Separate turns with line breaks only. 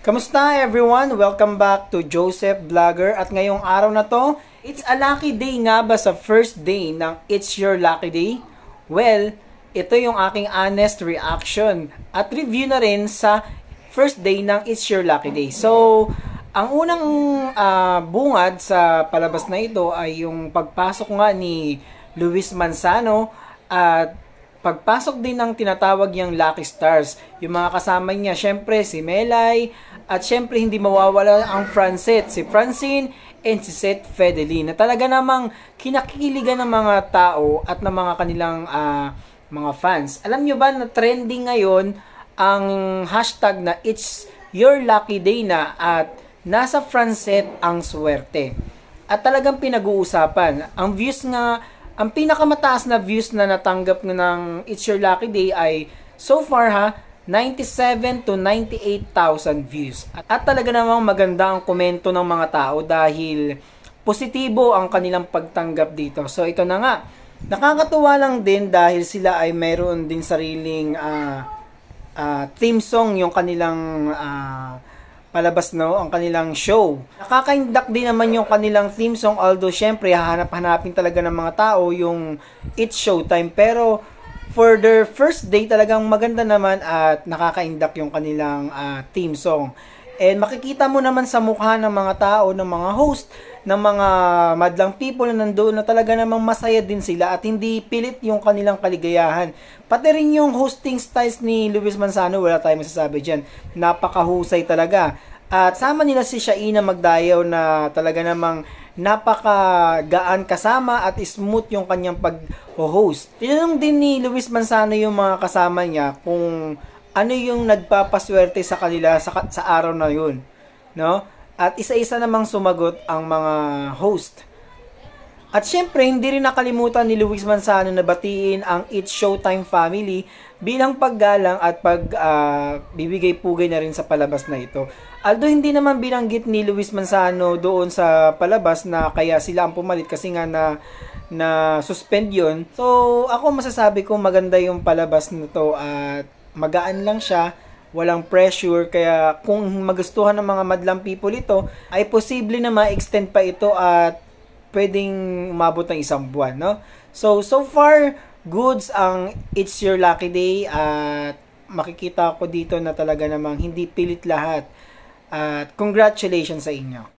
Kamusta everyone? Welcome back to Joseph Vlogger at ngayong araw na to, it's a lucky day nga ba sa first day ng It's Your Lucky Day? Well, ito yung aking honest reaction at review na rin sa first day ng It's Your Lucky Day. So, ang unang uh, bungad sa palabas na ito ay yung pagpasok nga ni Luis Manzano at Pagpasok din ng tinatawag niyang Lucky Stars, yung mga kasama niya, syempre si Melay, at syempre hindi mawawala ang Francet, si Francine, and si Seth Fedeli, na talaga namang kinakiligan ng mga tao at ng mga kanilang uh, mga fans. Alam nyo ba na trending ngayon ang hashtag na It's Your Lucky Day na at nasa Francet ang swerte. At talagang pinag-uusapan. Ang views nga ang pinakamataas na views na natanggap ng It's Your Lucky Day ay so far ha, 97 to 98,000 views. At, at talaga namang maganda ang komento ng mga tao dahil positibo ang kanilang pagtanggap dito. So ito na nga, nakakatuwa lang din dahil sila ay mayroon din sariling uh, uh, theme song yung kanilang uh, palabas no ang kanilang show. Nakakaindak din naman yung kanilang theme song although syempre hahanap-hanapin talaga ng mga tao yung It's Showtime pero for their first day talagang maganda naman at nakakaindak yung kanilang uh, theme song. And makikita mo naman sa mukha ng mga tao, ng mga host, ng mga madlang people na nandoon na talaga namang masaya din sila at hindi pilit yung kanilang kaligayahan. Pati rin yung hosting styles ni Luis Manzano, wala tayong masasabi dyan. Napakahusay talaga. At sama nila si Shaina Magdayaw na talaga namang napakagaan kasama at smooth yung kanyang pag-host. Tinanong din ni Luis Manzano yung mga kasama niya kung ano yung nagpapaswerte sa kanila sa, sa araw na yun. No? At isa-isa namang sumagot ang mga host. At syempre, hindi rin nakalimutan ni Luis Manzano na batiin ang It's Showtime family bilang paggalang at pag uh, bibigay pugay na rin sa palabas na ito. Although hindi naman binanggit ni Luis Manzano doon sa palabas na kaya sila ang pumalit kasi nga na na suspend yon. So, ako masasabi ko maganda yung palabas nito at magaan lang siya, walang pressure, kaya kung magustuhan ng mga madlang people ito, ay posible na ma-extend pa ito at pwedeng umabot ng isang buwan, no? So, so far, goods ang It's Your Lucky Day at makikita ko dito na talaga namang hindi pilit lahat. At congratulations sa inyo.